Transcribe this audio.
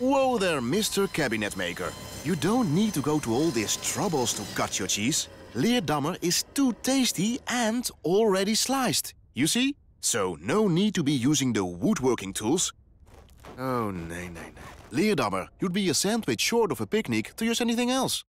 Whoa there, Mr. Cabinet Maker. You don't need to go to all these troubles to cut your cheese. Leerdammer is too tasty and already sliced, you see? So no need to be using the woodworking tools. Oh, nee, nee, nee. Leerdammer, you'd be a sandwich short of a picnic to use anything else.